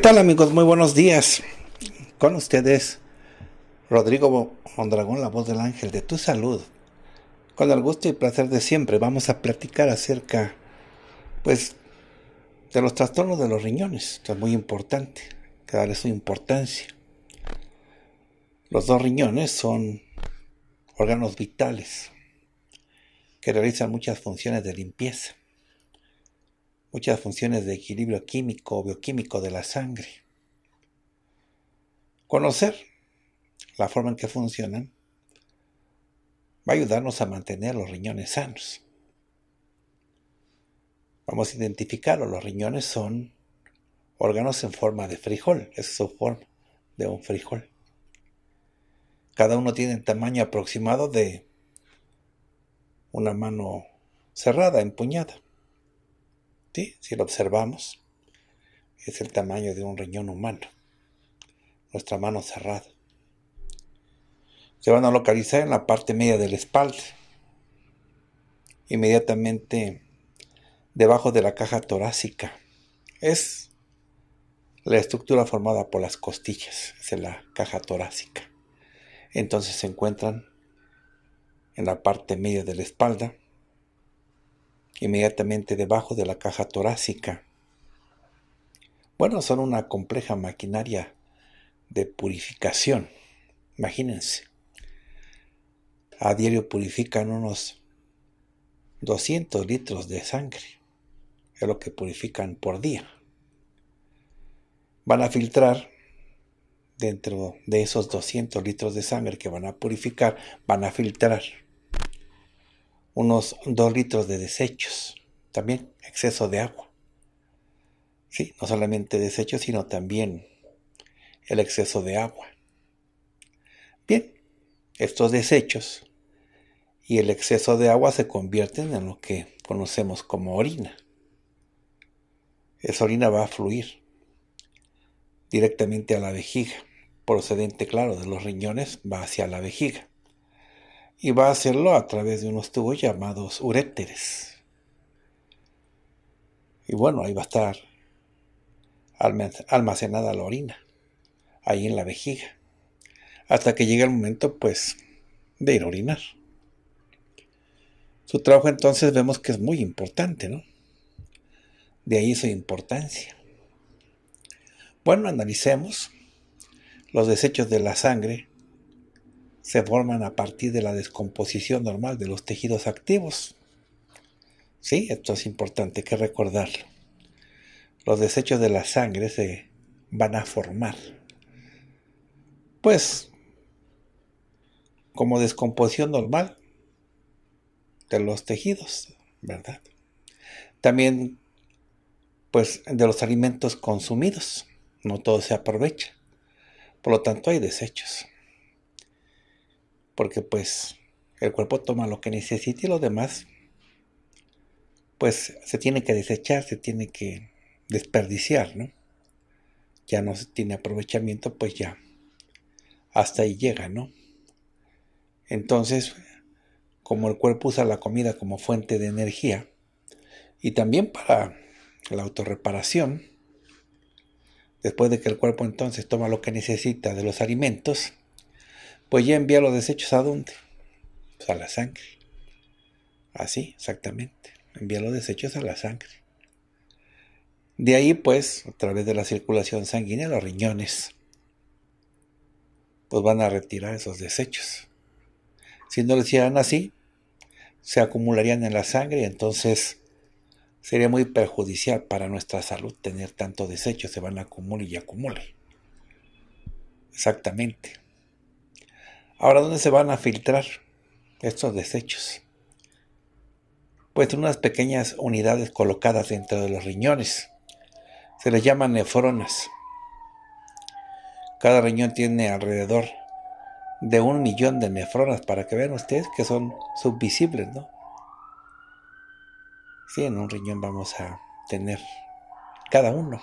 tal amigos? Muy buenos días. Con ustedes, Rodrigo Mondragón, la voz del ángel de tu salud. Con el gusto y placer de siempre vamos a platicar acerca, pues, de los trastornos de los riñones. Esto es muy importante, que darle su importancia. Los dos riñones son órganos vitales que realizan muchas funciones de limpieza muchas funciones de equilibrio químico o bioquímico de la sangre. Conocer la forma en que funcionan va a ayudarnos a mantener los riñones sanos. Vamos a identificarlo. Los riñones son órganos en forma de frijol. es su forma de un frijol. Cada uno tiene un tamaño aproximado de una mano cerrada, empuñada. Si lo observamos, es el tamaño de un riñón humano, nuestra mano cerrada. Se van a localizar en la parte media de la espalda, inmediatamente debajo de la caja torácica. Es la estructura formada por las costillas, es la caja torácica. Entonces se encuentran en la parte media de la espalda, inmediatamente debajo de la caja torácica. Bueno, son una compleja maquinaria de purificación. Imagínense. A diario purifican unos 200 litros de sangre. Es lo que purifican por día. Van a filtrar dentro de esos 200 litros de sangre que van a purificar, van a filtrar unos 2 litros de desechos, también exceso de agua. Sí, no solamente desechos, sino también el exceso de agua. Bien, estos desechos y el exceso de agua se convierten en lo que conocemos como orina. Esa orina va a fluir directamente a la vejiga, procedente, claro, de los riñones, va hacia la vejiga y va a hacerlo a través de unos tubos llamados uréteres. Y bueno, ahí va a estar almacenada la orina, ahí en la vejiga, hasta que llegue el momento pues de ir a orinar. Su trabajo entonces vemos que es muy importante, ¿no? De ahí su importancia. Bueno, analicemos los desechos de la sangre se forman a partir de la descomposición normal de los tejidos activos. Sí, esto es importante, que recordarlo. Los desechos de la sangre se van a formar. Pues, como descomposición normal de los tejidos, ¿verdad? También, pues, de los alimentos consumidos. No todo se aprovecha. Por lo tanto, hay desechos porque pues el cuerpo toma lo que necesita y lo demás pues se tiene que desechar, se tiene que desperdiciar, ¿no? Ya no se tiene aprovechamiento, pues ya hasta ahí llega, ¿no? Entonces, como el cuerpo usa la comida como fuente de energía y también para la autorreparación, después de que el cuerpo entonces toma lo que necesita de los alimentos, pues ya envía los desechos a dónde? Pues a la sangre. Así, exactamente. Envía los desechos a la sangre. De ahí, pues, a través de la circulación sanguínea, los riñones, pues van a retirar esos desechos. Si no lo hicieran así, se acumularían en la sangre y entonces sería muy perjudicial para nuestra salud tener tanto desecho, se van a acumular y acumular. Exactamente. Ahora, ¿dónde se van a filtrar estos desechos? Pues unas pequeñas unidades colocadas dentro de los riñones. Se les llaman nefronas. Cada riñón tiene alrededor de un millón de nefronas, para que vean ustedes que son subvisibles, ¿no? Sí, en un riñón vamos a tener cada uno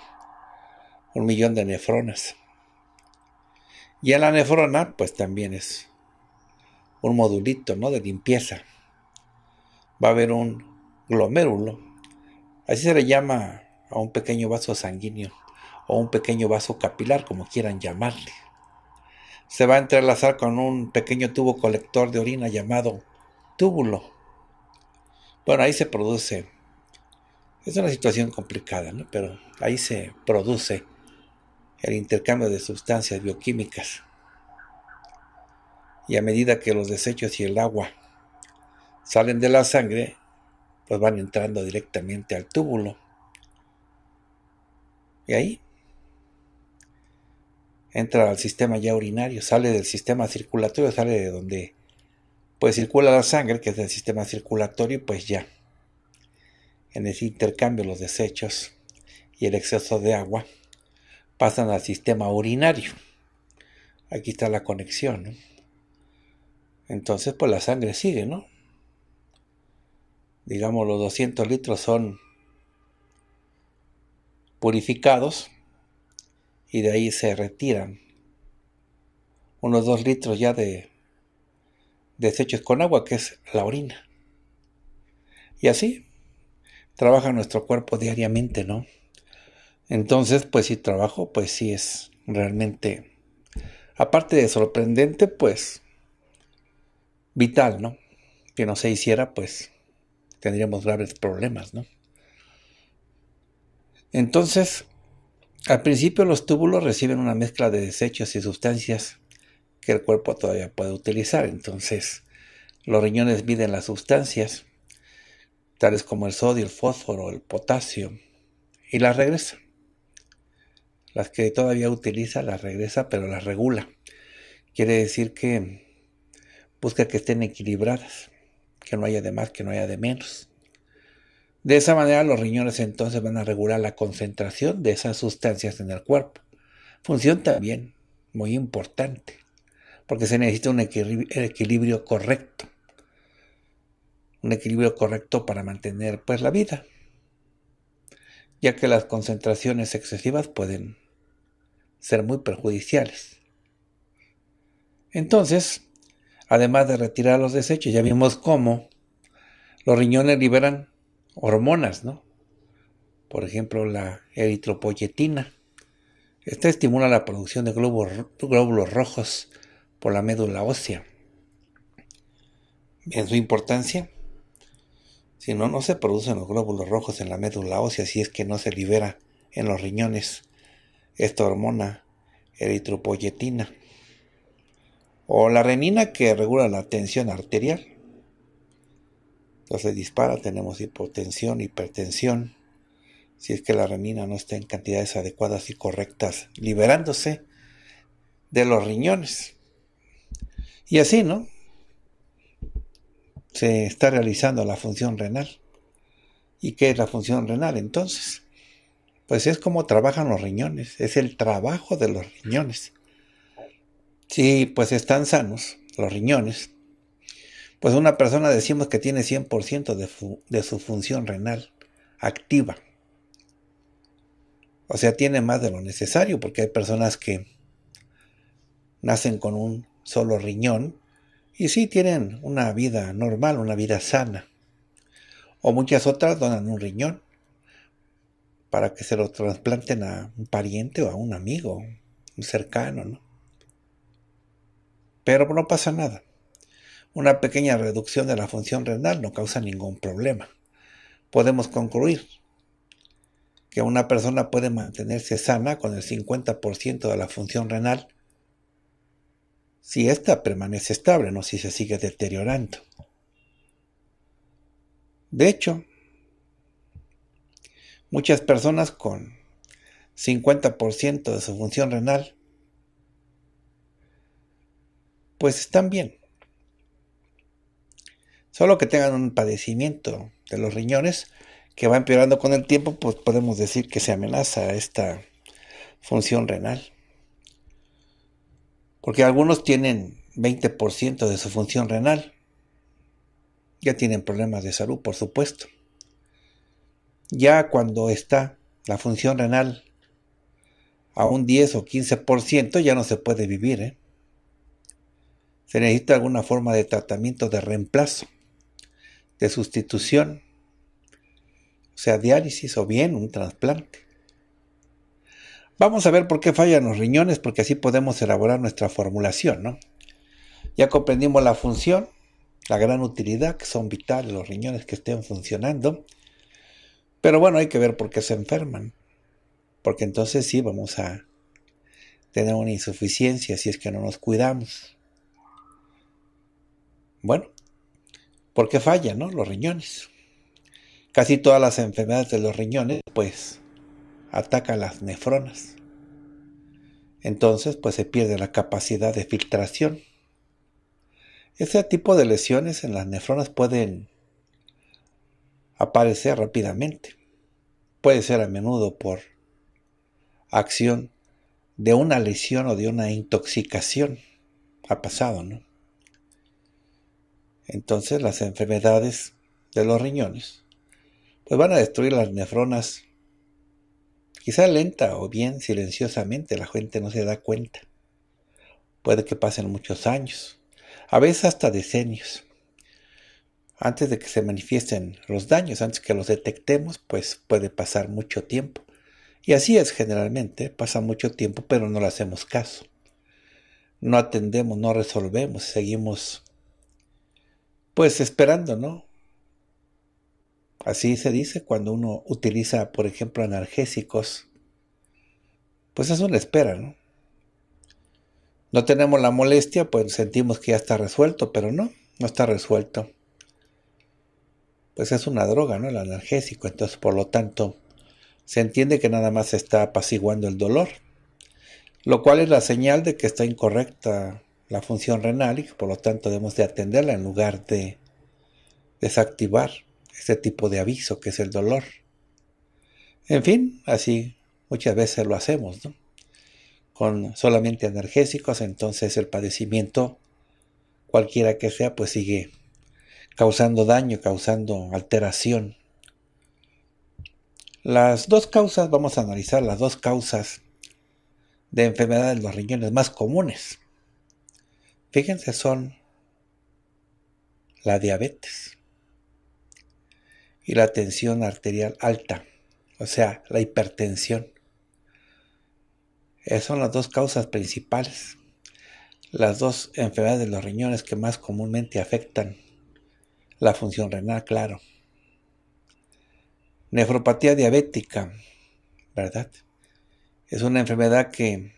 un millón de nefronas. Y en la nefrona, pues también es un modulito ¿no? de limpieza. Va a haber un glomérulo. Así se le llama a un pequeño vaso sanguíneo o un pequeño vaso capilar, como quieran llamarle. Se va a entrelazar con un pequeño tubo colector de orina llamado túbulo. Bueno, ahí se produce. Es una situación complicada, ¿no? Pero ahí se produce el intercambio de sustancias bioquímicas. Y a medida que los desechos y el agua salen de la sangre, pues van entrando directamente al túbulo. Y ahí entra al sistema ya urinario, sale del sistema circulatorio, sale de donde pues circula la sangre, que es el sistema circulatorio, pues ya. En ese intercambio los desechos y el exceso de agua pasan al sistema urinario. Aquí está la conexión. ¿no? Entonces, pues la sangre sigue, ¿no? Digamos, los 200 litros son purificados y de ahí se retiran unos 2 litros ya de desechos con agua, que es la orina. Y así trabaja nuestro cuerpo diariamente, ¿no? Entonces, pues si trabajo, pues sí es realmente, aparte de sorprendente, pues vital, ¿no? Que no se hiciera, pues tendríamos graves problemas, ¿no? Entonces, al principio los túbulos reciben una mezcla de desechos y sustancias que el cuerpo todavía puede utilizar. Entonces, los riñones miden las sustancias, tales como el sodio, el fósforo, el potasio, y las regresan. Las que todavía utiliza las regresa, pero las regula. Quiere decir que busca que estén equilibradas, que no haya de más, que no haya de menos. De esa manera los riñones entonces van a regular la concentración de esas sustancias en el cuerpo. Función también muy importante, porque se necesita un equilibrio, correcto. Un equilibrio correcto para mantener pues la vida, ya que las concentraciones excesivas pueden ser muy perjudiciales. Entonces, además de retirar los desechos, ya vimos cómo los riñones liberan hormonas, ¿no? Por ejemplo, la eritropoyetina. Esta estimula la producción de glóbulos, rojos por la médula ósea. ¿En su importancia? Si no, no se producen los glóbulos rojos en la médula ósea si es que no se libera en los riñones esta hormona eritropoyetina o la renina que regula la tensión arterial. Entonces dispara, tenemos hipotensión, hipertensión, si es que la renina no está en cantidades adecuadas y correctas, liberándose de los riñones. Y así, ¿no? Se está realizando la función renal. ¿Y qué es la función renal entonces? Pues es como trabajan los riñones, es el trabajo de los riñones. Si pues están sanos los riñones, pues una persona decimos que tiene 100% de, de su función renal activa. O sea, tiene más de lo necesario, porque hay personas que nacen con un solo riñón y sí tienen una vida normal, una vida sana. O muchas otras donan un riñón para que se lo trasplanten a un pariente o a un amigo un cercano, ¿no? Pero no pasa nada. Una pequeña reducción de la función renal no causa ningún problema. Podemos concluir que una persona puede mantenerse sana con el 50% de la función renal si ésta permanece estable, no si se sigue deteriorando. De hecho, Muchas personas con 50% de su función renal, pues están bien. Solo que tengan un padecimiento de los riñones que va empeorando con el tiempo, pues podemos decir que se amenaza esta función renal. Porque algunos tienen 20% de su función renal. Ya tienen problemas de salud, por supuesto. Ya cuando está la función renal a un 10 o 15%, ya no se puede vivir. ¿eh? Se necesita alguna forma de tratamiento de reemplazo, de sustitución, o sea, diálisis o bien un trasplante. Vamos a ver por qué fallan los riñones, porque así podemos elaborar nuestra formulación, ¿no? Ya comprendimos la función, la gran utilidad que son vitales los riñones que estén funcionando pero bueno, hay que ver por qué se enferman. Porque entonces sí vamos a tener una insuficiencia si es que no nos cuidamos. Bueno, porque fallan, ¿no? Los riñones. Casi todas las enfermedades de los riñones, pues, atacan las nefronas. Entonces, pues se pierde la capacidad de filtración. Ese tipo de lesiones en las nefronas pueden aparecer rápidamente. Puede ser a menudo por acción de una lesión o de una intoxicación. Ha pasado, ¿no? Entonces las enfermedades de los riñones pues van a destruir las nefronas quizá lenta o bien silenciosamente, la gente no se da cuenta. Puede que pasen muchos años, a veces hasta decenios antes de que se manifiesten los daños, antes que los detectemos, pues puede pasar mucho tiempo. Y así es generalmente, pasa mucho tiempo, pero no le hacemos caso. No atendemos, no resolvemos, seguimos pues esperando, ¿no? Así se dice cuando uno utiliza, por ejemplo, analgésicos. Pues es una espera, ¿no? No tenemos la molestia, pues sentimos que ya está resuelto, pero no, no está resuelto pues es una droga, ¿no? El analgésico. Entonces, por lo tanto, se entiende que nada más está apaciguando el dolor, lo cual es la señal de que está incorrecta la función renal y que por lo tanto debemos de atenderla en lugar de desactivar este tipo de aviso que es el dolor. En fin, así muchas veces lo hacemos, ¿no? Con solamente analgésicos, entonces el padecimiento, cualquiera que sea, pues sigue causando daño, causando alteración. Las dos causas, vamos a analizar las dos causas de enfermedades de los riñones más comunes. Fíjense, son la diabetes y la tensión arterial alta, o sea, la hipertensión. Esas son las dos causas principales, las dos enfermedades de los riñones que más comúnmente afectan la función renal, claro. Nefropatía diabética, ¿verdad? Es una enfermedad que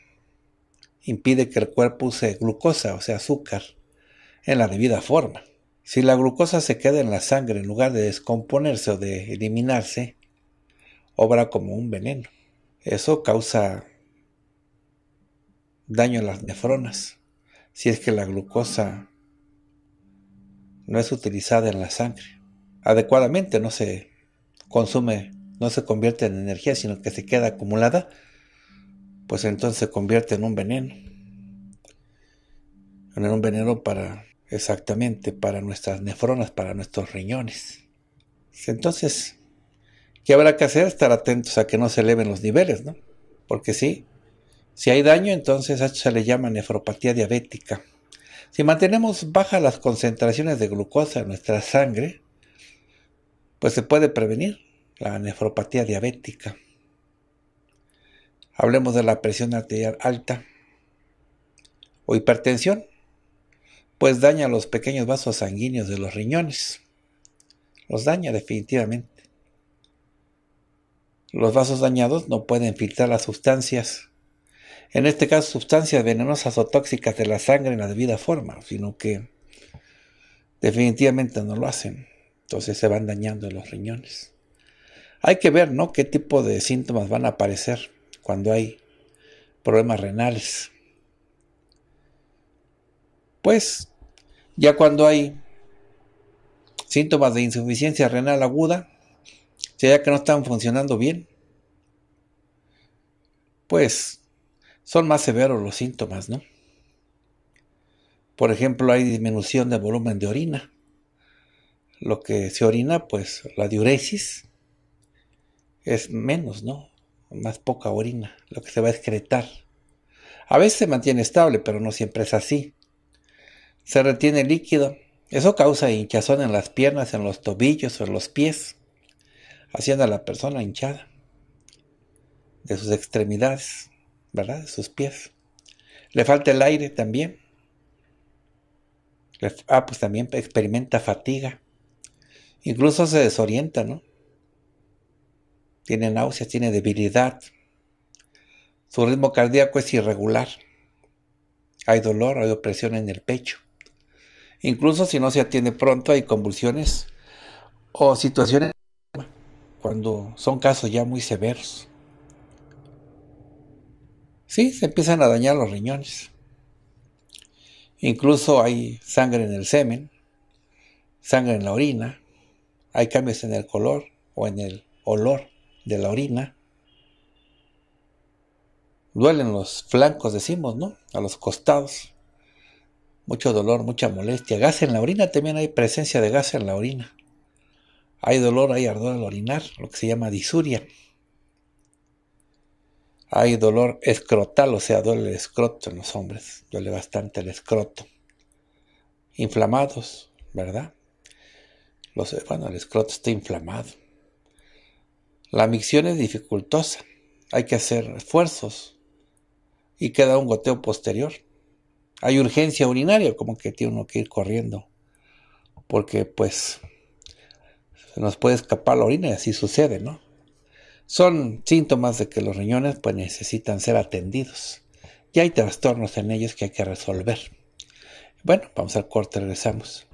impide que el cuerpo use glucosa, o sea, azúcar, en la debida forma. Si la glucosa se queda en la sangre en lugar de descomponerse o de eliminarse, obra como un veneno. Eso causa daño a las nefronas, si es que la glucosa no es utilizada en la sangre. Adecuadamente no se consume, no se convierte en energía, sino que se queda acumulada, pues entonces se convierte en un veneno. En un veneno para, exactamente, para nuestras nefronas, para nuestros riñones. Entonces, ¿qué habrá que hacer? Estar atentos a que no se eleven los niveles, ¿no? Porque si, si hay daño, entonces a esto se le llama nefropatía diabética. Si mantenemos bajas las concentraciones de glucosa en nuestra sangre, pues se puede prevenir la nefropatía diabética. Hablemos de la presión arterial alta o hipertensión, pues daña los pequeños vasos sanguíneos de los riñones. Los daña definitivamente. Los vasos dañados no pueden filtrar las sustancias en este caso sustancias venenosas o tóxicas de la sangre en la debida forma, sino que definitivamente no lo hacen. Entonces se van dañando los riñones. Hay que ver, ¿no? Qué tipo de síntomas van a aparecer cuando hay problemas renales. Pues ya cuando hay síntomas de insuficiencia renal aguda, ya que no están funcionando bien, pues son más severos los síntomas, ¿no? Por ejemplo, hay disminución de volumen de orina. Lo que se orina, pues la diuresis es menos, ¿no? Más poca orina, lo que se va a excretar. A veces se mantiene estable, pero no siempre es así. Se retiene líquido. Eso causa hinchazón en las piernas, en los tobillos o en los pies, haciendo a la persona hinchada de sus extremidades. ¿verdad? Sus pies. Le falta el aire también. Ah, pues también experimenta fatiga. Incluso se desorienta, ¿no? Tiene náuseas, tiene debilidad. Su ritmo cardíaco es irregular. Hay dolor, hay opresión en el pecho. Incluso si no se atiende pronto hay convulsiones o situaciones cuando son casos ya muy severos. Sí, se empiezan a dañar los riñones. Incluso hay sangre en el semen, sangre en la orina, hay cambios en el color o en el olor de la orina. Duelen los flancos, decimos, ¿no? A los costados. Mucho dolor, mucha molestia. Gas en la orina, también hay presencia de gas en la orina. Hay dolor, hay ardor al orinar, lo que se llama disuria. Hay dolor escrotal, o sea, duele el escroto en los hombres, duele bastante el escroto. Inflamados, ¿verdad? Los, bueno, el escroto está inflamado. La micción es dificultosa, hay que hacer esfuerzos y queda un goteo posterior. Hay urgencia urinaria, como que tiene uno que ir corriendo, porque pues se nos puede escapar la orina y así sucede, ¿no? son síntomas de que los riñones pues, necesitan ser atendidos. Y hay trastornos en ellos que hay que resolver. Bueno, vamos al corte, regresamos.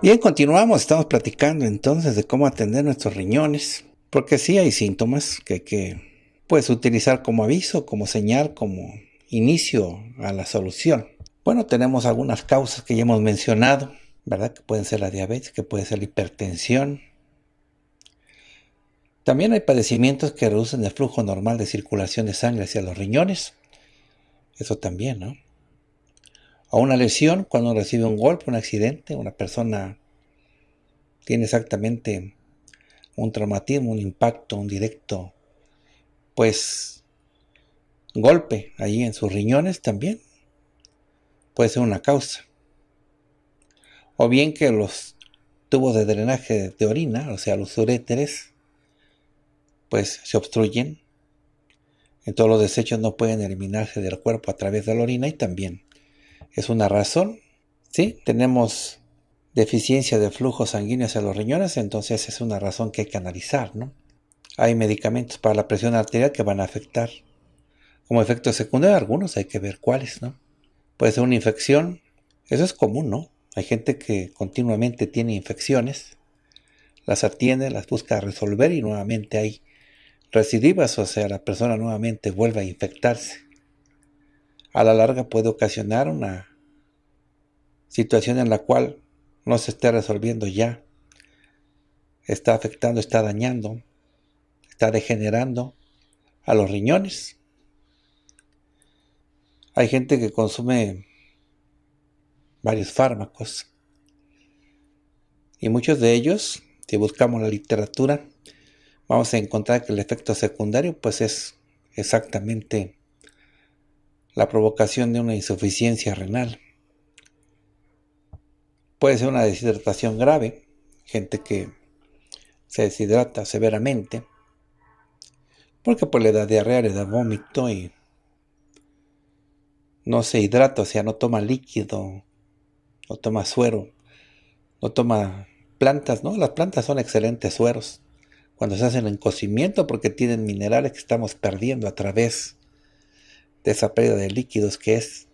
Bien, continuamos, estamos platicando entonces de cómo atender nuestros riñones, porque sí hay síntomas que hay que pues, utilizar como aviso, como señal, como inicio a la solución. Bueno, tenemos algunas causas que ya hemos mencionado, ¿verdad? Que pueden ser la diabetes, que puede ser la hipertensión. También hay padecimientos que reducen el flujo normal de circulación de sangre hacia los riñones. Eso también, ¿no? O una lesión cuando recibe un golpe, un accidente, una persona tiene exactamente un traumatismo, un impacto, un directo, pues golpe ahí en sus riñones también puede ser una causa. O bien que los tubos de drenaje de orina, o sea, los uréteres, pues se obstruyen. Entonces los desechos no pueden eliminarse del cuerpo a través de la orina y también es una razón. si Tenemos deficiencia de flujo sanguíneo hacia los riñones, entonces es una razón que hay que analizar. ¿no? Hay medicamentos para la presión arterial que van a afectar. Como efecto secundario algunos hay que ver cuáles, ¿no? Puede ser una infección. Eso es común, ¿no? Hay gente que continuamente tiene infecciones, las atiende, las busca resolver y nuevamente hay recidivas, o sea, la persona nuevamente vuelve a infectarse. A la larga puede ocasionar una situación en la cual no se esté resolviendo ya. Está afectando, está dañando, está degenerando a los riñones, hay gente que consume varios fármacos y muchos de ellos, si buscamos la literatura, vamos a encontrar que el efecto secundario pues es exactamente la provocación de una insuficiencia renal. Puede ser una deshidratación grave, gente que se deshidrata severamente, porque pues, le da diarrea, le da vómito y no se hidrata, o sea, no toma líquido, no toma suero, no toma plantas, ¿no? Las plantas son excelentes sueros cuando se hacen en cocimiento porque tienen minerales que estamos perdiendo a través de esa pérdida de líquidos que es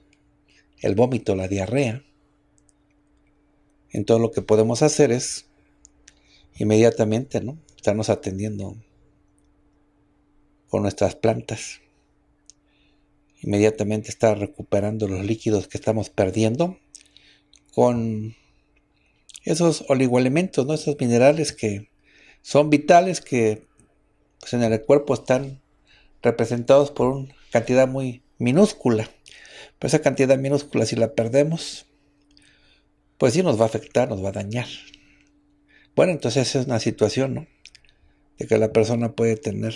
el vómito, la diarrea. Entonces lo que podemos hacer es inmediatamente, ¿no? Estarnos atendiendo con nuestras plantas inmediatamente está recuperando los líquidos que estamos perdiendo con esos oligoelementos, esos minerales que son vitales, que pues, en el cuerpo están representados por una cantidad muy minúscula. Pero esa cantidad minúscula, si la perdemos, pues sí nos va a afectar, nos va a dañar. Bueno, entonces es una situación, De que la persona puede tener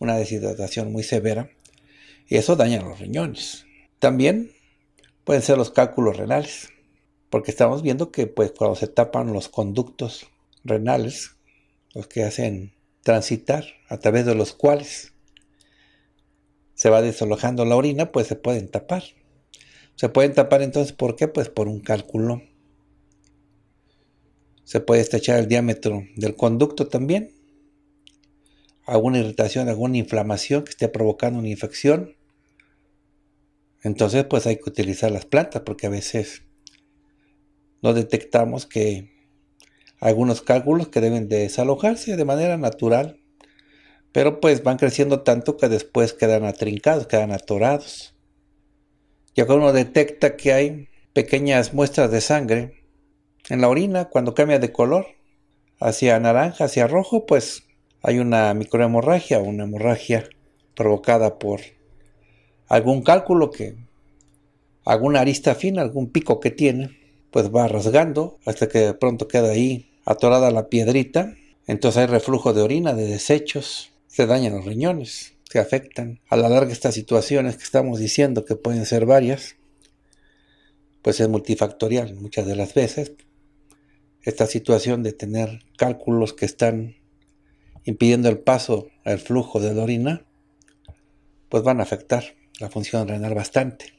una deshidratación muy severa y eso daña los riñones. También pueden ser los cálculos renales, porque estamos viendo que pues, cuando se tapan los conductos renales, los que hacen transitar, a través de los cuales se va desalojando la orina, pues se pueden tapar. Se pueden tapar entonces, ¿por qué? Pues por un cálculo. Se puede estrechar el diámetro del conducto también. Alguna irritación, alguna inflamación que esté provocando una infección. Entonces, pues hay que utilizar las plantas porque a veces no detectamos que algunos cálculos que deben desalojarse de manera natural, pero pues van creciendo tanto que después quedan atrincados, quedan atorados. Ya cuando uno detecta que hay pequeñas muestras de sangre en la orina cuando cambia de color hacia naranja, hacia rojo, pues hay una microhemorragia, una hemorragia provocada por algún cálculo que, alguna arista fina, algún pico que tiene, pues va rasgando hasta que de pronto queda ahí atorada la piedrita. Entonces hay reflujo de orina, de desechos, se dañan los riñones, se afectan. A la larga estas situaciones que estamos diciendo que pueden ser varias, pues es multifactorial muchas de las veces. Esta situación de tener cálculos que están impidiendo el paso, al flujo de la orina, pues van a afectar la función renal bastante.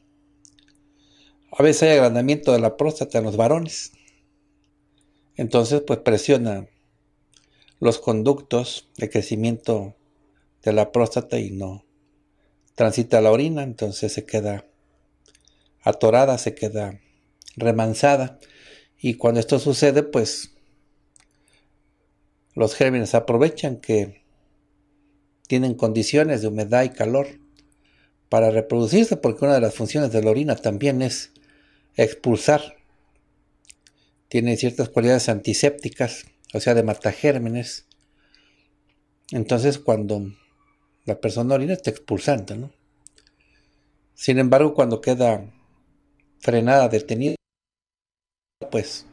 A veces hay agrandamiento de la próstata en los varones. Entonces, pues presiona los conductos de crecimiento de la próstata y no transita la orina, entonces se queda atorada, se queda remansada. Y cuando esto sucede, pues los gérmenes aprovechan que tienen condiciones de humedad y calor para reproducirse, porque una de las funciones de la orina también es expulsar. Tiene ciertas cualidades antisépticas, o sea, de matagérmenes. Entonces, cuando la persona orina está expulsando, ¿no? Sin embargo, cuando queda frenada, detenida, pues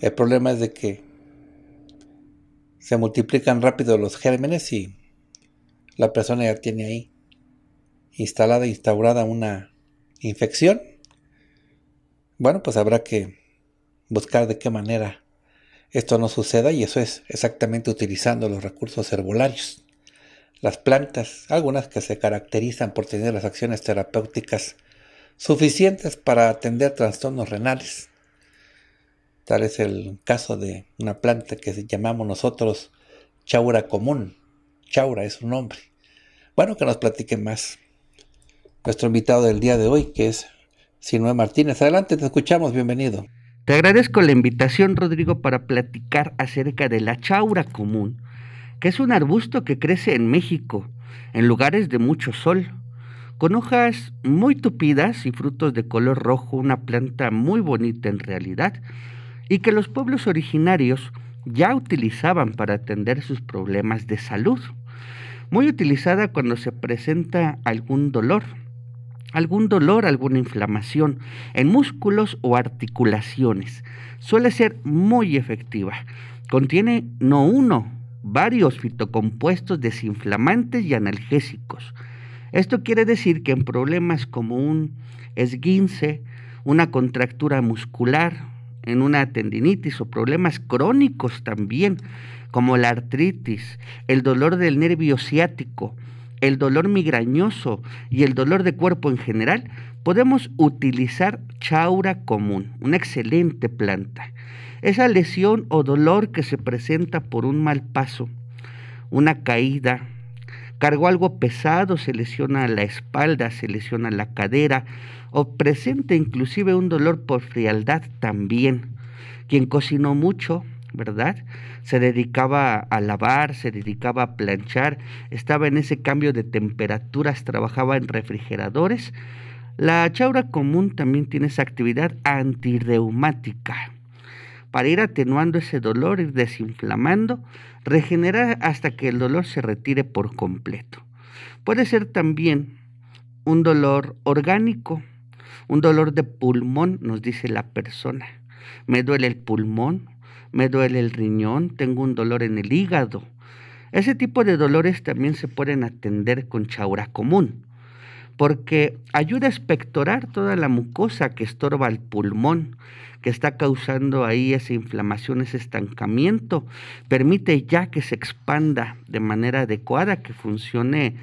el problema es de que se multiplican rápido los gérmenes y la persona ya tiene ahí instalada, instaurada una infección, bueno, pues habrá que buscar de qué manera esto no suceda y eso es exactamente utilizando los recursos herbolarios. Las plantas, algunas que se caracterizan por tener las acciones terapéuticas suficientes para atender trastornos renales. Tal es el caso de una planta que llamamos nosotros chaura común. Chaura es un nombre. Bueno, que nos platiquen más nuestro invitado del día de hoy, que es Sinue Martínez. Adelante, te escuchamos, bienvenido. Te agradezco la invitación, Rodrigo, para platicar acerca de la chaura común, que es un arbusto que crece en México, en lugares de mucho sol, con hojas muy tupidas y frutos de color rojo, una planta muy bonita en realidad, y que los pueblos originarios ya utilizaban para atender sus problemas de salud, muy utilizada cuando se presenta algún dolor algún dolor, alguna inflamación en músculos o articulaciones. Suele ser muy efectiva. Contiene no uno, varios fitocompuestos desinflamantes y analgésicos. Esto quiere decir que en problemas como un esguince, una contractura muscular, en una tendinitis o problemas crónicos también, como la artritis, el dolor del nervio ciático, el dolor migrañoso y el dolor de cuerpo en general, podemos utilizar chaura común, una excelente planta. Esa lesión o dolor que se presenta por un mal paso, una caída, cargó algo pesado, se lesiona la espalda, se lesiona la cadera o presenta inclusive un dolor por frialdad también. Quien cocinó mucho, ¿verdad? Se dedicaba a lavar, se dedicaba a planchar, estaba en ese cambio de temperaturas, trabajaba en refrigeradores. La chaura común también tiene esa actividad antirreumática para ir atenuando ese dolor, ir desinflamando, regenerar hasta que el dolor se retire por completo. Puede ser también un dolor orgánico, un dolor de pulmón, nos dice la persona. Me duele el pulmón, me duele el riñón, tengo un dolor en el hígado. Ese tipo de dolores también se pueden atender con chaura común, porque ayuda a espectorar toda la mucosa que estorba el pulmón, que está causando ahí esa inflamación, ese estancamiento. Permite ya que se expanda de manera adecuada, que funcione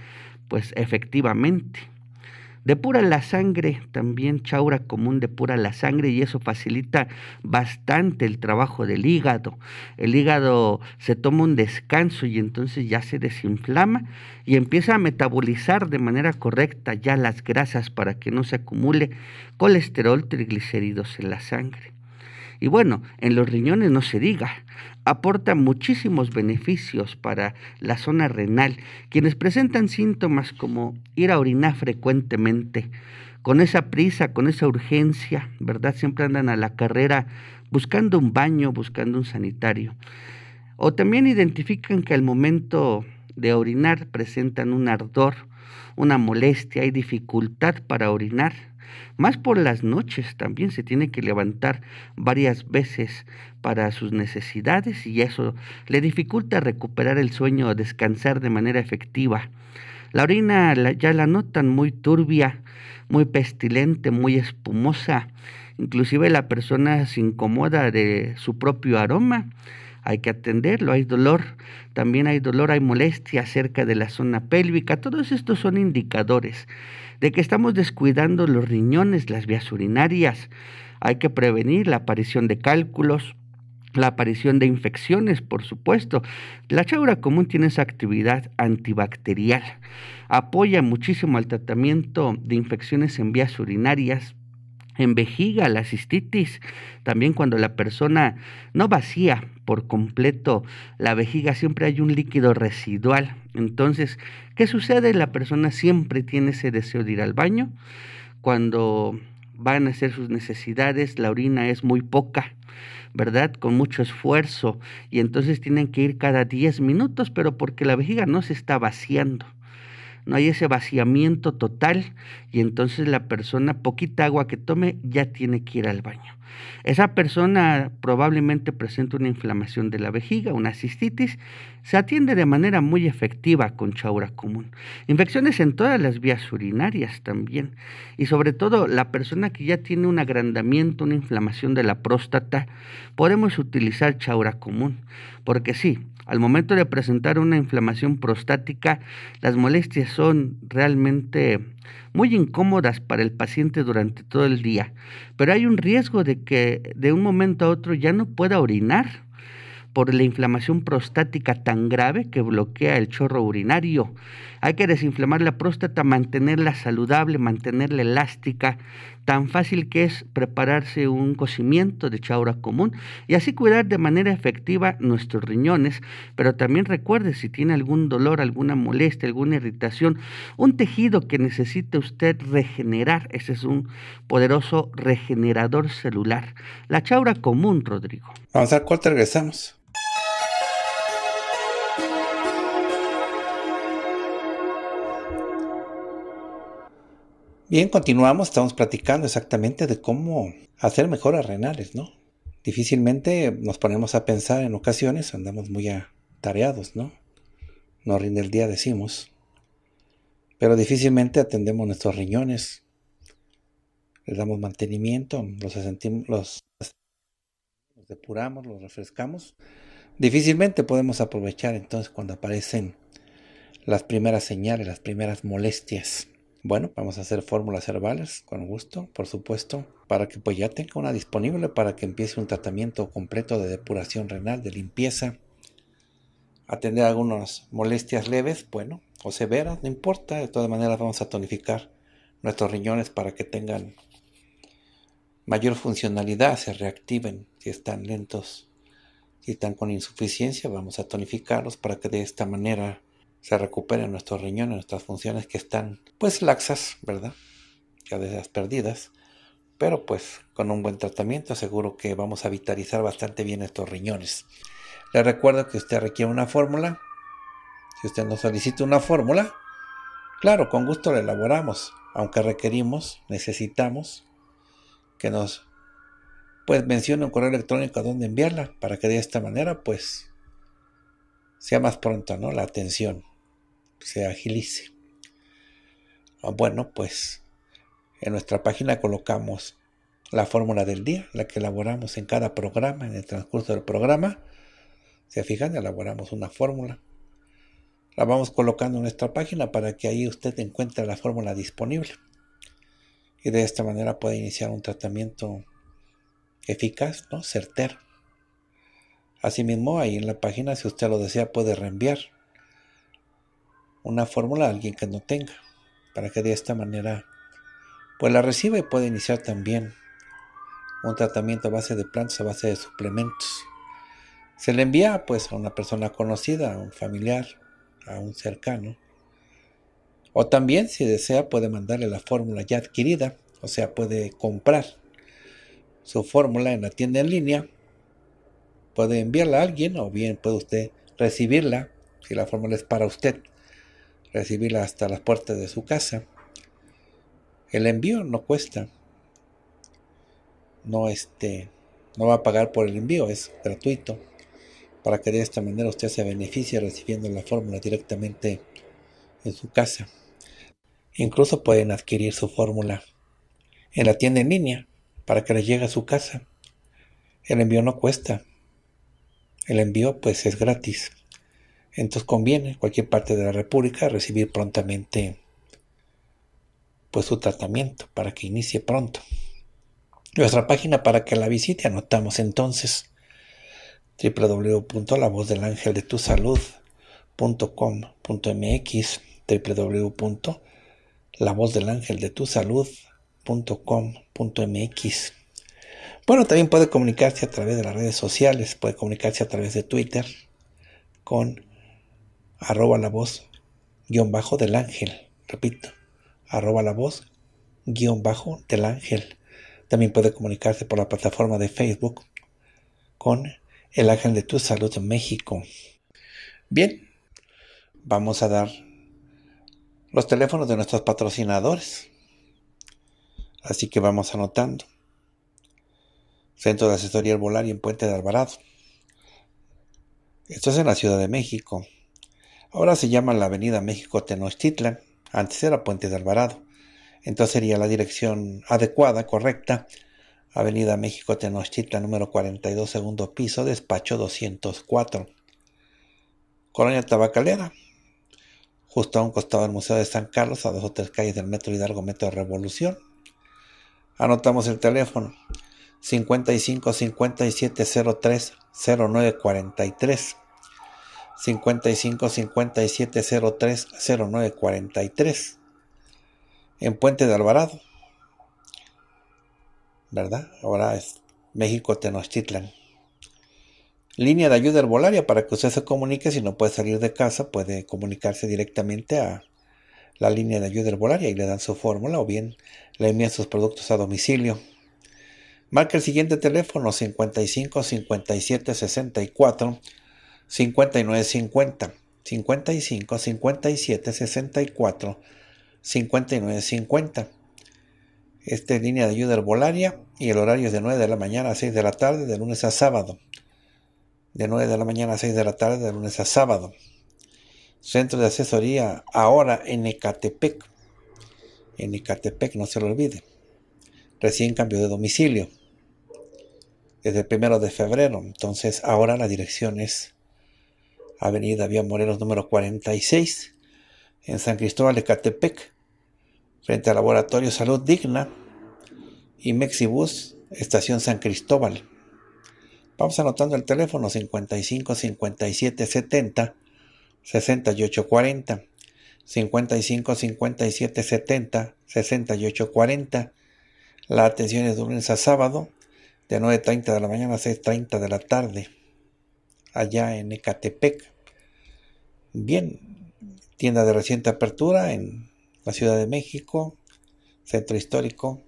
pues efectivamente. Depura la sangre, también chaura común depura la sangre y eso facilita bastante el trabajo del hígado. El hígado se toma un descanso y entonces ya se desinflama y empieza a metabolizar de manera correcta ya las grasas para que no se acumule colesterol, triglicéridos en la sangre. Y bueno, en los riñones no se diga, aporta muchísimos beneficios para la zona renal. Quienes presentan síntomas como ir a orinar frecuentemente, con esa prisa, con esa urgencia, ¿verdad? Siempre andan a la carrera buscando un baño, buscando un sanitario. O también identifican que al momento de orinar presentan un ardor, una molestia y dificultad para orinar más por las noches también se tiene que levantar varias veces para sus necesidades y eso le dificulta recuperar el sueño o descansar de manera efectiva. La orina ya la notan muy turbia, muy pestilente, muy espumosa. Inclusive la persona se incomoda de su propio aroma. Hay que atenderlo, hay dolor, también hay dolor, hay molestia cerca de la zona pélvica. Todos estos son indicadores de que estamos descuidando los riñones, las vías urinarias. Hay que prevenir la aparición de cálculos, la aparición de infecciones, por supuesto. La chaura común tiene esa actividad antibacterial. Apoya muchísimo al tratamiento de infecciones en vías urinarias, en vejiga, la cistitis. También cuando la persona no vacía por completo la vejiga, siempre hay un líquido residual. Entonces, ¿qué sucede? La persona siempre tiene ese deseo de ir al baño. Cuando van a hacer sus necesidades, la orina es muy poca, ¿verdad? Con mucho esfuerzo y entonces tienen que ir cada 10 minutos, pero porque la vejiga no se está vaciando no hay ese vaciamiento total y entonces la persona, poquita agua que tome, ya tiene que ir al baño. Esa persona probablemente presenta una inflamación de la vejiga, una cistitis, se atiende de manera muy efectiva con chaura común. Infecciones en todas las vías urinarias también. Y sobre todo la persona que ya tiene un agrandamiento, una inflamación de la próstata, podemos utilizar chaura común. Porque sí, al momento de presentar una inflamación prostática, las molestias son realmente muy incómodas para el paciente durante todo el día, pero hay un riesgo de que de un momento a otro ya no pueda orinar por la inflamación prostática tan grave que bloquea el chorro urinario. Hay que desinflamar la próstata, mantenerla saludable, mantenerla elástica, Tan fácil que es prepararse un cocimiento de chaura común y así cuidar de manera efectiva nuestros riñones, pero también recuerde si tiene algún dolor, alguna molestia, alguna irritación, un tejido que necesite usted regenerar. Ese es un poderoso regenerador celular. La chaura común, Rodrigo. Vamos cuál regresamos. Bien, continuamos, estamos platicando exactamente de cómo hacer mejoras renales, ¿no? Difícilmente nos ponemos a pensar en ocasiones, andamos muy atareados, ¿no? No rinde el día, decimos. Pero difícilmente atendemos nuestros riñones, les damos mantenimiento, los, asentimos, los, los depuramos, los refrescamos. Difícilmente podemos aprovechar entonces cuando aparecen las primeras señales, las primeras molestias bueno, vamos a hacer fórmulas herbales con gusto, por supuesto, para que pues ya tenga una disponible para que empiece un tratamiento completo de depuración renal, de limpieza, atender algunas molestias leves, bueno, o severas, no importa, de todas maneras vamos a tonificar nuestros riñones para que tengan mayor funcionalidad, se reactiven si están lentos, si están con insuficiencia, vamos a tonificarlos para que de esta manera se recuperen nuestros riñones, nuestras funciones que están pues laxas, ¿verdad? Ya de perdidas. Pero pues con un buen tratamiento seguro que vamos a vitalizar bastante bien estos riñones. Le recuerdo que usted requiere una fórmula. Si usted nos solicita una fórmula, claro, con gusto la elaboramos. Aunque requerimos, necesitamos que nos pues mencione un correo electrónico a dónde enviarla para que de esta manera pues sea más pronto, ¿no? La atención se agilice. Ah, bueno, pues en nuestra página colocamos la fórmula del día, la que elaboramos en cada programa, en el transcurso del programa. Se fijan, elaboramos una fórmula. La vamos colocando en nuestra página para que ahí usted encuentre la fórmula disponible. Y de esta manera puede iniciar un tratamiento eficaz, ¿no? certero. Asimismo, ahí en la página, si usted lo desea, puede reenviar una fórmula a alguien que no tenga, para que de esta manera pues la reciba y pueda iniciar también un tratamiento a base de plantas, a base de suplementos. Se le envía pues a una persona conocida, a un familiar, a un cercano. O también si desea puede mandarle la fórmula ya adquirida, o sea puede comprar su fórmula en la tienda en línea, puede enviarla a alguien o bien puede usted recibirla si la fórmula es para usted recibirla hasta las puertas de su casa. El envío no cuesta. No este no va a pagar por el envío, es gratuito. Para que de esta manera usted se beneficie recibiendo la fórmula directamente en su casa. Incluso pueden adquirir su fórmula en la tienda en línea para que le llegue a su casa. El envío no cuesta. El envío pues es gratis. Entonces conviene cualquier parte de la República recibir prontamente pues su tratamiento para que inicie pronto. Nuestra página para que la visite anotamos entonces www.lavozdelangeldetusalud.com.mx www.lavozdelangeldetusalud.com.mx Bueno, también puede comunicarse a través de las redes sociales, puede comunicarse a través de Twitter con arroba la voz, guión bajo del ángel. Repito, arroba la voz, guión bajo del ángel. También puede comunicarse por la plataforma de Facebook con el ángel de tu salud México. Bien, vamos a dar los teléfonos de nuestros patrocinadores. Así que vamos anotando. Centro de Asesoría Herbolaria en Puente de Alvarado. Esto es en la Ciudad de México. Ahora se llama la Avenida México Tenochtitlan, antes era Puente de Alvarado. Entonces sería la dirección adecuada, correcta. Avenida México Tenochtitlan, número 42, segundo piso, despacho 204. Colonia Tabacalera, justo a un costado del Museo de San Carlos, a dos o tres calles del Metro Hidalgo, Metro de Revolución. Anotamos el teléfono 55 57 03 09 43. 55 57 03 09 43 en Puente de Alvarado, ¿verdad? Ahora es México Tenochtitlan. Línea de ayuda herbolaria para que usted se comunique. Si no puede salir de casa, puede comunicarse directamente a la línea de ayuda herbolaria y le dan su fórmula o bien le envían sus productos a domicilio. Marca el siguiente teléfono 55 57 64 5950, 55, 57, 64, 5950. Esta es línea de ayuda herbolaria y el horario es de 9 de la mañana a 6 de la tarde, de lunes a sábado. De 9 de la mañana a 6 de la tarde, de lunes a sábado. Centro de asesoría ahora en Ecatepec. En Ecatepec, no se lo olvide. Recién cambió de domicilio. Desde el primero de febrero. Entonces ahora la dirección es Avenida Vía Morelos número 46, en San Cristóbal Ecatepec, frente al Laboratorio Salud Digna y Mexibus, Estación San Cristóbal. Vamos anotando el teléfono 55 57 70 68 40. 55 57 70 68 40. La atención es de lunes a sábado, de 9.30 de la mañana a 6.30 de la tarde, allá en Ecatepec. Bien, tienda de reciente apertura en la Ciudad de México, centro histórico,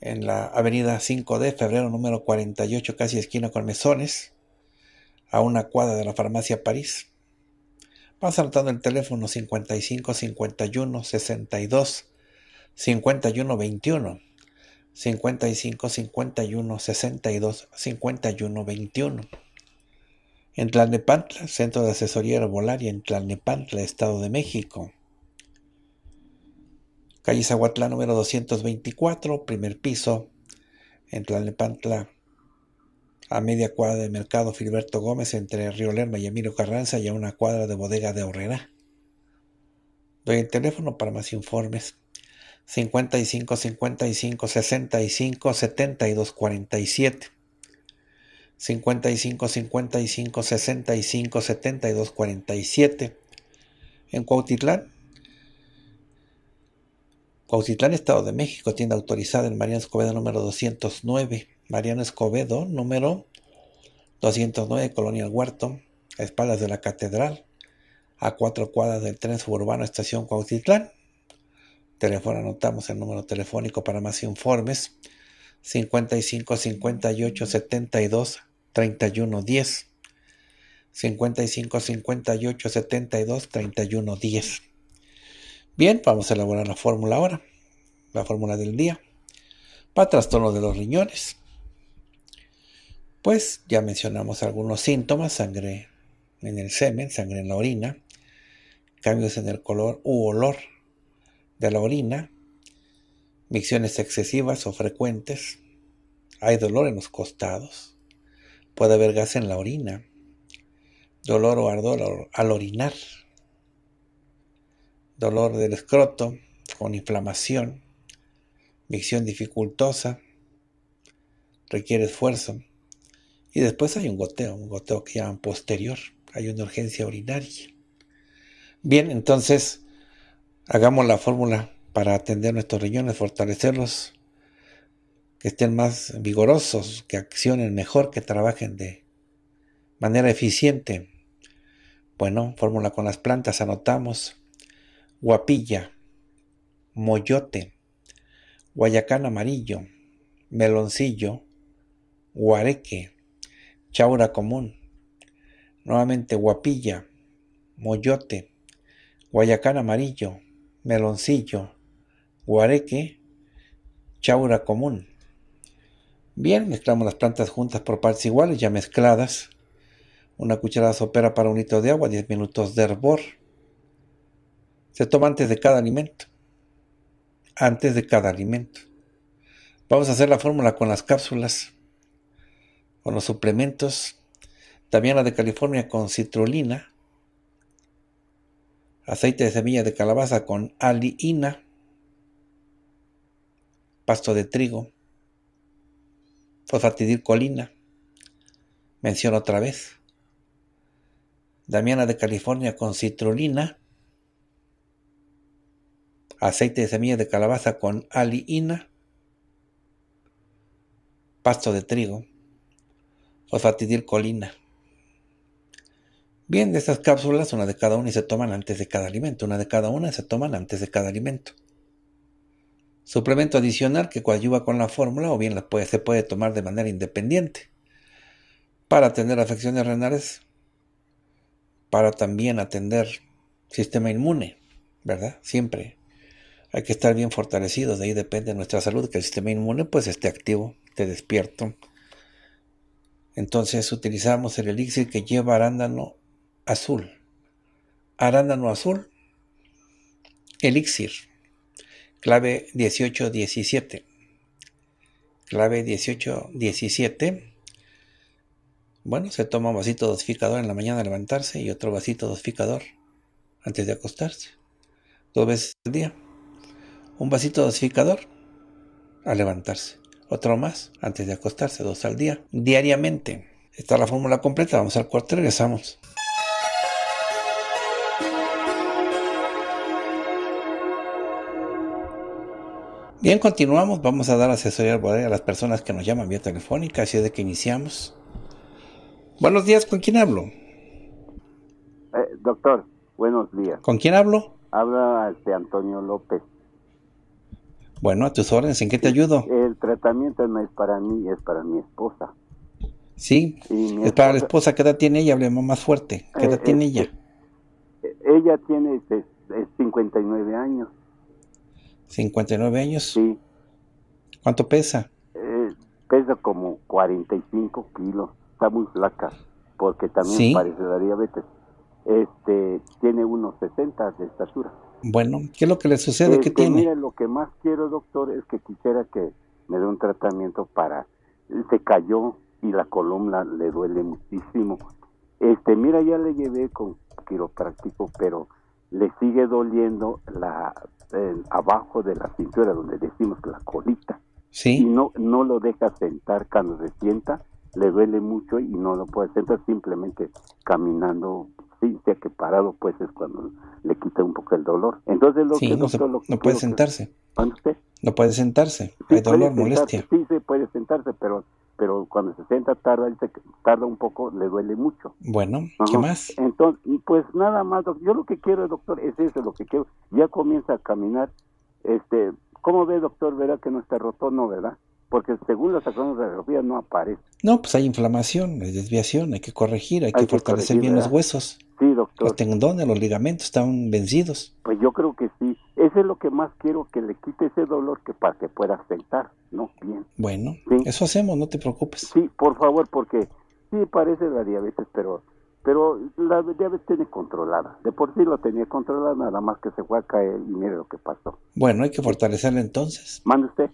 en la avenida 5 de febrero número 48, casi esquina con Mesones, a una cuadra de la farmacia París. Vas anotando el teléfono 55 51 62 51 21. 55 51 62 51 21. En Tlalnepantla, Centro de Asesoría Herbolaria en Tlalnepantla, Estado de México. Calle Zahuatlá número 224, primer piso, en Tlalnepantla, a media cuadra de Mercado Filberto Gómez, entre Río Lerma y Emilio Carranza, y a una cuadra de Bodega de Horrera. Doy el teléfono para más informes. 55 55 65 72 47. 55 55 65 72 47 en Cuautitlán. Cuautitlán, Estado de México, tienda autorizada en Mariano Escobedo número 209. Mariano Escobedo número 209, Colonia El Huerto, a espaldas de la Catedral, a cuatro cuadras del tren suburbano Estación Cuautitlán. Teléfono, anotamos el número telefónico para más informes. 55 58 72 31 10. 55 58 72 31 10. Bien, vamos a elaborar la fórmula ahora, la fórmula del día, para trastorno de los riñones. Pues ya mencionamos algunos síntomas, sangre en el semen, sangre en la orina, cambios en el color u olor de la orina, micciones excesivas o frecuentes, hay dolor en los costados, Puede haber gas en la orina, dolor o ardor al orinar, dolor del escroto con inflamación, micción dificultosa, requiere esfuerzo. Y después hay un goteo, un goteo que llaman posterior, hay una urgencia urinaria. Bien, entonces hagamos la fórmula para atender nuestros riñones, fortalecerlos que estén más vigorosos, que accionen mejor, que trabajen de manera eficiente. Bueno, fórmula con las plantas, anotamos. Guapilla, moyote, guayacán amarillo, meloncillo, guareque, chaura común. Nuevamente guapilla, moyote, guayacán amarillo, meloncillo, guareque, chaura común. Bien, mezclamos las plantas juntas por partes iguales, ya mezcladas. Una cucharada sopera para un litro de agua, 10 minutos de hervor. Se toma antes de cada alimento. Antes de cada alimento. Vamos a hacer la fórmula con las cápsulas, con los suplementos. También la de California con citrulina. Aceite de semilla de calabaza con aliina. Pasto de trigo Osfatidilcolina, Colina, menciono otra vez. Damiana de California con citrulina, aceite de semilla de calabaza con aliina, pasto de trigo, fosfatidil colina. Bien, de estas cápsulas, una de cada una y se toman antes de cada alimento, una de cada una se toman antes de cada alimento suplemento adicional que coadyuva con la fórmula o bien se puede tomar de manera independiente para atender afecciones renales, para también atender sistema inmune, ¿verdad? Siempre hay que estar bien fortalecidos, de ahí depende nuestra salud, que el sistema inmune pues esté activo, esté despierto. Entonces utilizamos el elixir que lleva arándano azul. Arándano azul, elixir, clave 1817. Clave 1817. Bueno, se toma un vasito dosificador en la mañana al levantarse y otro vasito dosificador antes de acostarse. Dos veces al día. Un vasito dosificador a levantarse. Otro más antes de acostarse, dos al día. Diariamente. Está la fórmula completa. Vamos al cuarto y regresamos. Bien, continuamos. Vamos a dar asesoría a las personas que nos llaman vía telefónica, así es de que iniciamos. Buenos días, ¿con quién hablo? Eh, doctor, buenos días. ¿Con quién hablo? Habla este Antonio López. Bueno, a tus órdenes, ¿en qué te ayudo? El tratamiento no es para mí, es para mi esposa. Sí, es para la esposa. ¿Qué edad tiene ella? Hablemos más fuerte. ¿Qué eh, edad tiene este, ella? Eh, ella tiene 59 este, años. 59 años. Sí. ¿Cuánto pesa? Eh, pesa como 45 kilos. Está muy flaca, porque también parece la diabetes. Este, tiene unos 60 de estatura. Bueno, ¿qué es lo que le sucede? ¿Qué este, tiene? Mira, lo que más quiero, doctor, es que quisiera que me dé un tratamiento para... Se cayó y la columna le duele muchísimo. Este, mira, ya le llevé con quiropráctico, pero le sigue doliendo la abajo de la cintura, donde decimos la colita. Y no, no lo deja sentar cuando se sienta, le duele mucho y no lo puede sentar, simplemente caminando, sí, sea que parado, pues es cuando le quita un poco el dolor. Entonces lo que no, puede sentarse. No puede sentarse, hay dolor, molestia. sí, se puede sentarse, pero pero cuando se sienta tarda, tarda un poco, le duele mucho. Bueno, ¿qué más? Entonces, pues nada más, yo lo que quiero, doctor, es eso, lo que quiero. Ya comienza a caminar. Este, ¿cómo ve, doctor? verá que no está roto? No, ¿verdad? Porque según las radiografías no aparece. No, pues hay inflamación, hay desviación, hay que corregir, hay, que, fortalecer bien los huesos. Sí, doctor. Los tendones, los ligamentos están vencidos. Pues yo creo que sí, es lo que más quiero, que le quite ese dolor que para que pueda sentar ¿no? Bien. Bueno, eso hacemos, no te preocupes. Sí, por favor, porque sí parece la diabetes, pero pero la diabetes tiene controlada. De por sí la tenía controlada, nada más que se fue a caer y mire lo que pasó. Bueno, hay que fortalecerla entonces. Mande usted.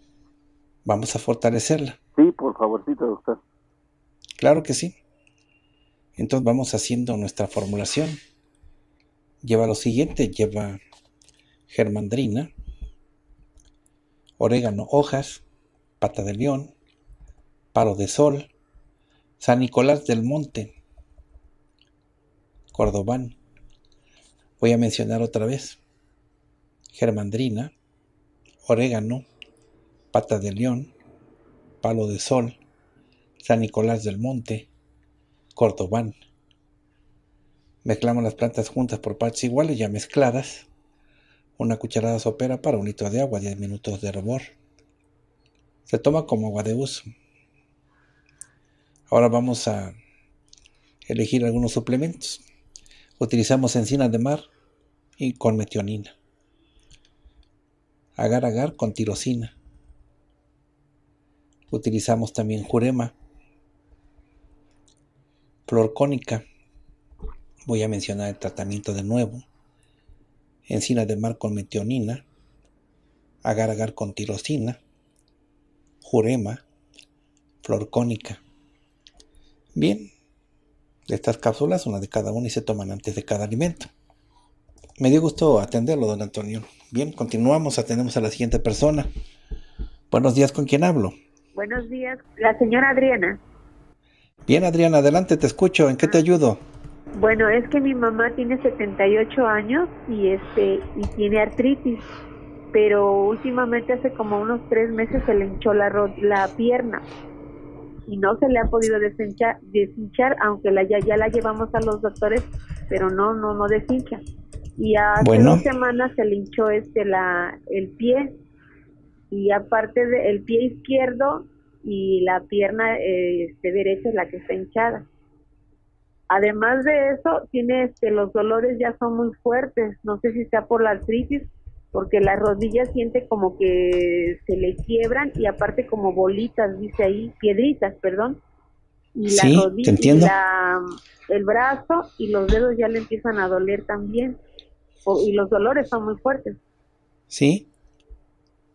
Vamos a fortalecerla. Sí, por favorcito, doctor. Claro que sí. Entonces vamos haciendo nuestra formulación. Lleva lo siguiente, lleva germandrina, orégano hojas, pata de león, palo de sol, San Nicolás del Monte, cordobán. Voy a mencionar otra vez. Germandrina, orégano, pata de león, palo de sol, San Nicolás del Monte, cordobán. Mezclamos las plantas juntas por partes iguales, ya mezcladas. Una cucharada sopera para un litro de agua, 10 minutos de hervor. Se toma como agua de uso. Ahora vamos a elegir algunos suplementos. Utilizamos encina de mar y con metionina. Agar agar con tirosina. Utilizamos también jurema. Flor cónica. Voy a mencionar el tratamiento de nuevo encina de mar con metionina, agar agar con tirosina, jurema, flor cónica. Bien, estas cápsulas, una de cada una y se toman antes de cada alimento. Me dio gusto atenderlo, don Antonio. Bien, continuamos, atendemos a la siguiente persona. Buenos días, ¿con quién hablo? Buenos días, la señora Adriana. Bien, Adriana, adelante, te escucho. ¿En qué te ah. ayudo? Bueno, es que mi mamá tiene 78 años y este y tiene artritis, pero últimamente hace como unos tres meses se le hinchó la, la pierna y no se le ha podido deshinchar, aunque la, ya, ya la llevamos a los doctores, pero no, no, no deshincha. Y hace dos semanas se le hinchó este la, el pie y aparte del pie izquierdo y la pierna eh, este, derecha es la que está hinchada. Además de eso, tiene este, los dolores ya son muy fuertes, no sé si sea por la artritis, porque la rodilla siente como que se le quiebran y aparte como bolitas, dice ahí, piedritas, perdón. Y sí, rodilla, te el brazo y los dedos ya le empiezan a doler también. y los dolores son muy fuertes. Sí.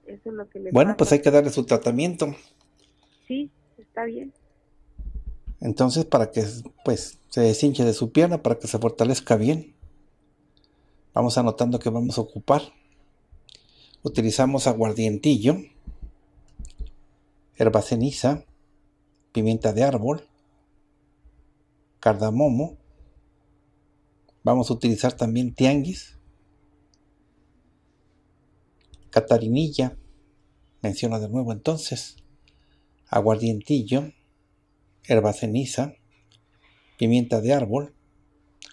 Eso es lo que le bueno, pues hay que darle su tratamiento. Sí, está bien. Entonces, para que pues, se deshinche de su pierna, para que se fortalezca bien, vamos anotando que vamos a ocupar. Utilizamos aguardientillo, herba ceniza, pimienta de árbol, cardamomo. Vamos a utilizar también tianguis, catarinilla, menciona de nuevo entonces, aguardientillo, ceniza pimienta de árbol,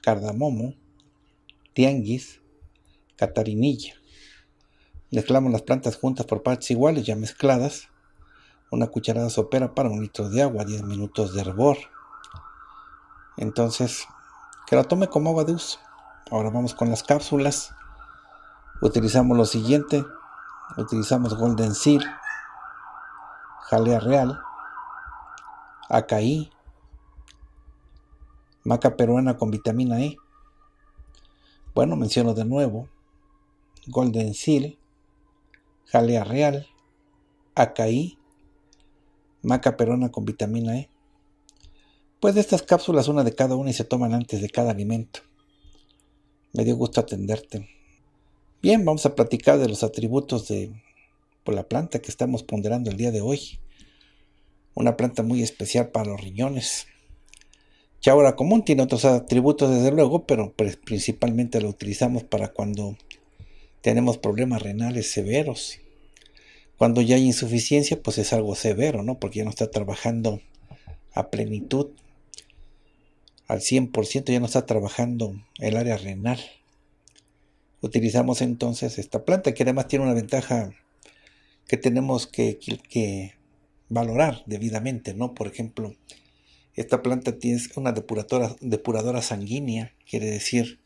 cardamomo, tianguis, catarinilla. Mezclamos las plantas juntas por partes iguales, ya mezcladas. Una cucharada sopera para un litro de agua, 10 minutos de hervor. Entonces, que la tome como agua de uso. Ahora vamos con las cápsulas. Utilizamos lo siguiente. Utilizamos Golden Seal, jalea real, acaí, maca peruana con vitamina E. Bueno, menciono de nuevo Golden Seal, jalea real, acaí, maca peruana con vitamina E. Pues de estas cápsulas, una de cada una y se toman antes de cada alimento. Me dio gusto atenderte. Bien, vamos a platicar de los atributos de la planta que estamos ponderando el día de hoy una planta muy especial para los riñones. Chaura común tiene otros atributos desde luego, pero principalmente lo utilizamos para cuando tenemos problemas renales severos. Cuando ya hay insuficiencia, pues es algo severo, ¿no? Porque ya no está trabajando a plenitud, al 100%, ya no está trabajando el área renal. Utilizamos entonces esta planta, que además tiene una ventaja que tenemos que valorar debidamente, ¿no? Por ejemplo, esta planta tiene una depuradora, depuradora sanguínea, quiere decir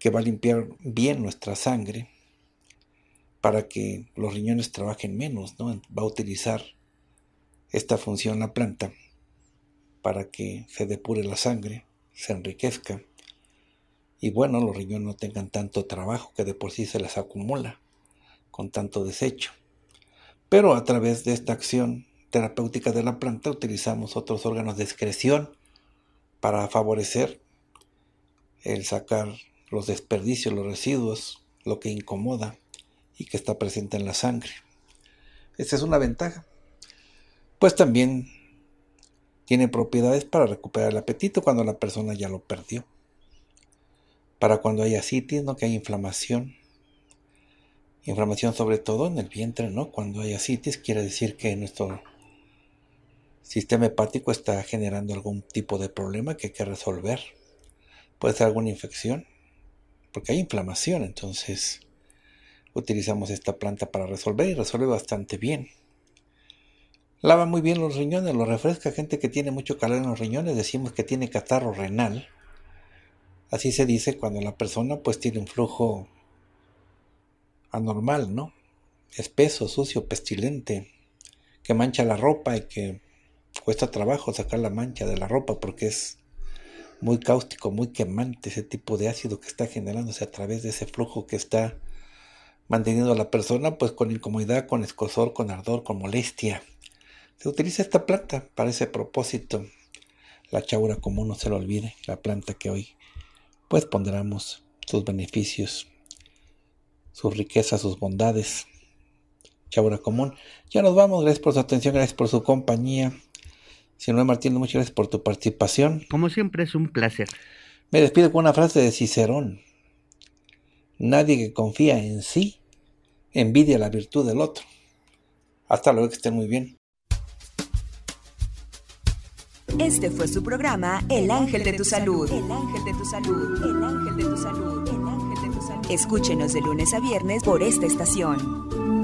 que va a limpiar bien nuestra sangre para que los riñones trabajen menos, ¿no? Va a utilizar esta función la planta para que se depure la sangre, se enriquezca y bueno, los riñones no tengan tanto trabajo que de por sí se las acumula con tanto desecho. Pero a través de esta acción terapéuticas de la planta utilizamos otros órganos de excreción para favorecer el sacar los desperdicios, los residuos, lo que incomoda y que está presente en la sangre. Esta es una ventaja. Pues también tiene propiedades para recuperar el apetito cuando la persona ya lo perdió. Para cuando haya asitis, ¿no? que hay inflamación. Inflamación sobre todo en el vientre, ¿no? Cuando hay asitis quiere decir que nuestro sistema hepático está generando algún tipo de problema que hay que resolver. Puede ser alguna infección, porque hay inflamación, entonces utilizamos esta planta para resolver y resuelve bastante bien. Lava muy bien los riñones, lo refresca. Gente que tiene mucho calor en los riñones, decimos que tiene catarro renal. Así se dice cuando la persona pues tiene un flujo anormal, ¿no? Espeso, sucio, pestilente, que mancha la ropa y que Cuesta trabajo sacar la mancha de la ropa porque es muy cáustico, muy quemante ese tipo de ácido que está generándose a través de ese flujo que está manteniendo a la persona pues con incomodidad, con escosor, con ardor, con molestia. Se utiliza esta planta para ese propósito. La chaura, común no se lo olvide, la planta que hoy pues pondremos sus beneficios, sus riquezas, sus bondades. chabura común. Ya nos vamos, gracias por su atención, gracias por su compañía. Señor Martín, muchas gracias por tu participación. Como siempre, es un placer. Me despido con una frase de Cicerón. Nadie que confía en sí envidia la virtud del otro. Hasta luego, que estén muy bien. Este fue su programa El Ángel de tu Salud. El Ángel de tu Salud. El Ángel de tu Salud. El Ángel de tu Salud. Escúchenos de lunes a viernes por esta estación.